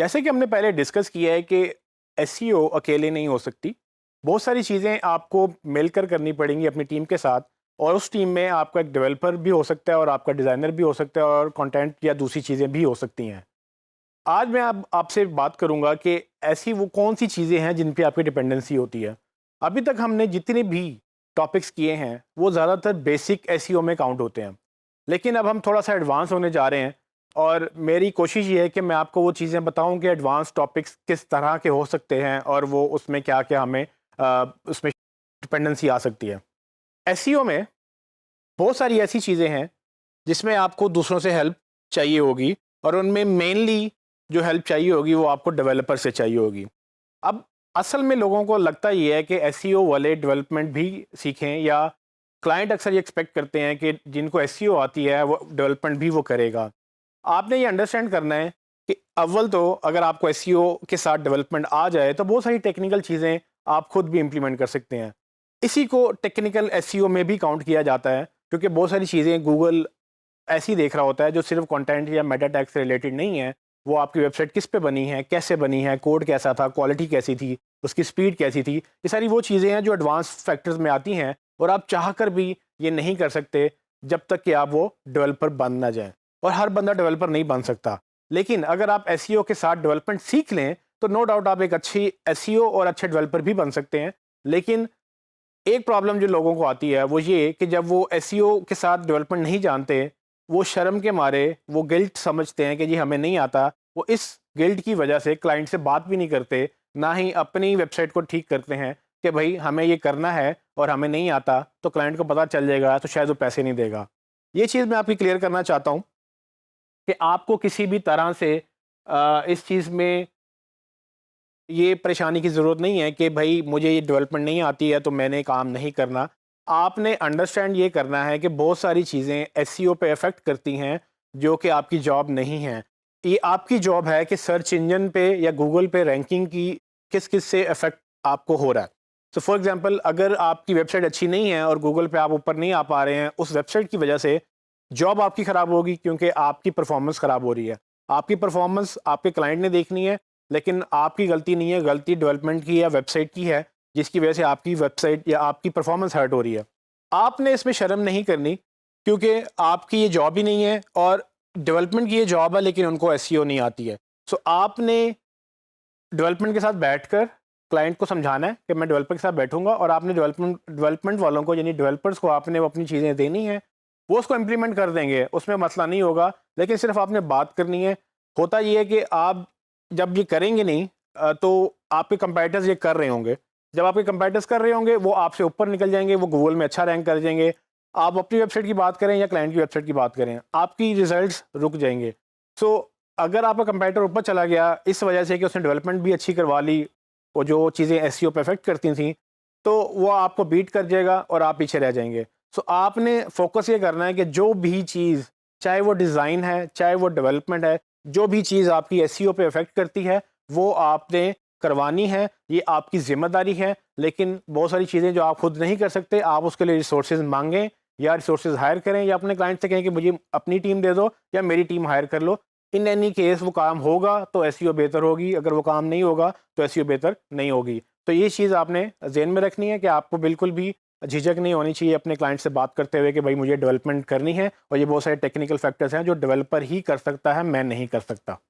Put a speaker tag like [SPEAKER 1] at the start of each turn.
[SPEAKER 1] जैसे कि हमने पहले डिस्कस किया है कि एस e अकेले नहीं हो सकती बहुत सारी चीज़ें आपको मिलकर करनी पड़ेंगी अपनी टीम के साथ और उस टीम में आपका एक डेवलपर भी हो सकता है और आपका डिज़ाइनर भी हो सकता है और कंटेंट या दूसरी चीज़ें भी हो सकती हैं आज मैं आप आपसे बात करूंगा कि ऐसी वो कौन सी चीज़ें हैं जिन पे आपकी डिपेंडेंसी होती है अभी तक हमने जितने भी टॉपिक्स किए हैं वो ज़्यादातर बेसिक एस e में काउंट होते हैं लेकिन अब हम थोड़ा सा एडवांस होने जा रहे हैं और मेरी कोशिश ये है कि मैं आपको वो चीज़ें बताऊं कि एडवांस टॉपिक्स किस तरह के हो सकते हैं और वो उसमें क्या क्या हमें आ, उसमें डिपेंडेंसी आ सकती है एस e में बहुत सारी ऐसी चीज़ें हैं जिसमें आपको दूसरों से हेल्प चाहिए होगी और उनमें मेनली जो हेल्प चाहिए होगी वो आपको डेवलपर से चाहिए होगी अब असल में लोगों को लगता ये है कि एस e वाले डेवलपमेंट भी सीखें या क्लाइंट अक्सर ये एक्सपेक्ट करते हैं कि जिनको एस e आती है वो डेवलपमेंट भी वो करेगा आपने ये अंडरस्टैंड करना है कि अव्वल तो अगर आपको एस e के साथ डेवलपमेंट आ जाए तो बहुत सारी टेक्निकल चीज़ें आप खुद भी इम्प्लीमेंट कर सकते हैं इसी को टेक्निकल एस e में भी काउंट किया जाता है क्योंकि बहुत सारी चीज़ें गूगल ऐसी देख रहा होता है जो सिर्फ कंटेंट या मेटा टैक्स से रिलेटेड नहीं है वो आपकी वेबसाइट किस पे बनी है कैसे बनी है कोड कैसा था क्वालिटी कैसी थी उसकी स्पीड कैसी थी ये सारी वो चीज़ें हैं जो एडवांस फैक्टर्स में आती हैं और आप चाह कर भी ये नहीं कर सकते जब तक कि आप वो डेवलपर बन ना जाएँ और हर बंदा डेवलपर नहीं बन सकता लेकिन अगर आप एस e के साथ डेवलपमेंट सीख लें तो नो डाउट आप एक अच्छी एस e और अच्छे डेवलपर भी बन सकते हैं लेकिन एक प्रॉब्लम जो लोगों को आती है वो ये कि जब वो एस e के साथ डेवलपमेंट नहीं जानते वो शर्म के मारे वो गिल्ट समझते हैं कि जी हमें नहीं आता वो इस गिल्ट की वजह से क्लाइंट से बात भी नहीं करते ना ही अपनी वेबसाइट को ठीक करते हैं कि भाई हमें ये करना है और हमें नहीं आता तो क्लाइंट को पता चल जाएगा तो शायद वो पैसे नहीं देगा ये चीज़ मैं आपकी क्लियर करना चाहता हूँ कि आपको किसी भी तरह से इस चीज़ में ये परेशानी की ज़रूरत नहीं है कि भाई मुझे ये डेवलपमेंट नहीं आती है तो मैंने काम नहीं करना आपने अंडरस्टैंड ये करना है कि बहुत सारी चीज़ें एस e पे अफेक्ट करती हैं जो कि आपकी जॉब नहीं है ये आपकी जॉब है कि सर्च इंजन पे या गूगल पे रैंकिंग की किस किस से अफेक्ट आपको हो रहा है सो फॉर एग्ज़ाम्पल अगर आपकी वेबसाइट अच्छी नहीं है और गूगल पे आप ऊपर नहीं आ पा रहे हैं उस वेबसाइट की वजह से जॉब आपकी ख़राब होगी क्योंकि आपकी परफॉर्मेंस ख़राब हो रही है आपकी परफॉर्मेंस आपके क्लाइंट ने देखनी है लेकिन आपकी गलती नहीं है गलती डेवलपमेंट की या वेबसाइट की है जिसकी वजह से आपकी वेबसाइट या आपकी परफॉर्मेंस हर्ट हो रही है आपने इसमें शर्म नहीं करनी क्योंकि आपकी ये जॉब ही नहीं है और डेवलपमेंट की ये जॉब है लेकिन उनको एस e नहीं आती है सो so, आपने डेवलपमेंट के साथ बैठ क्लाइंट को समझाना है कि मैं डेवलपर के साथ बैठूंगा और आपने डेवलपमेंट डेवलपमेंट वालों को यानी डेवलपर्स को आपने वो अपनी चीज़ें देनी है वो उसको इम्प्लीमेंट कर देंगे उसमें मसला नहीं होगा लेकिन सिर्फ आपने बात करनी है होता ये है कि आप जब ये करेंगे नहीं तो आपके कंपेटर्स ये कर रहे होंगे जब आपके कंपेटर्स कर रहे होंगे वो आपसे ऊपर निकल जाएंगे वो गूगल में अच्छा रैंक कर जाएंगे आप अपनी वेबसाइट की बात करें या क्लाइंट की वेबसाइट की बात करें आपकी रिज़ल्ट रुक जाएंगे सो so, अगर आपका कंपेटर ऊपर चला गया इस वजह से कि उसने डेवलपमेंट भी अच्छी करवा ली और जो चीज़ें एस e पे परफेक्ट करती थी तो वो आपको बीट कर जाएगा और आप पीछे रह जाएंगे सो आपने फोकस ये करना है कि जो भी चीज़ चाहे वो डिज़ाइन है चाहे वो डेवलपमेंट है जो भी चीज़ आपकी एस e पे अफेक्ट करती है वो आपने करवानी है ये आपकी ज़िम्मेदारी है लेकिन बहुत सारी चीज़ें जो आप खुद नहीं कर सकते आप उसके लिए रिसोर्सेज मांगें या रिसोर्सेज हायर करें या अपने क्लाइंट से कहें कि मुझे अपनी टीम दे दो या मेरी टीम हायर कर लो इन एनी केस वो काम होगा तो एस e बेहतर होगी अगर वो काम नहीं होगा तो एस e बेहतर नहीं होगी तो ये चीज़ आपने जेन में रखनी है कि आपको बिल्कुल भी झिझक नहीं होनी चाहिए अपने क्लाइंट से बात करते हुए कि भाई मुझे डेवलपमेंट करनी है और ये बहुत सारे टेक्निकल फैक्टर्स हैं जो डेवलपर ही कर सकता है मैं नहीं कर सकता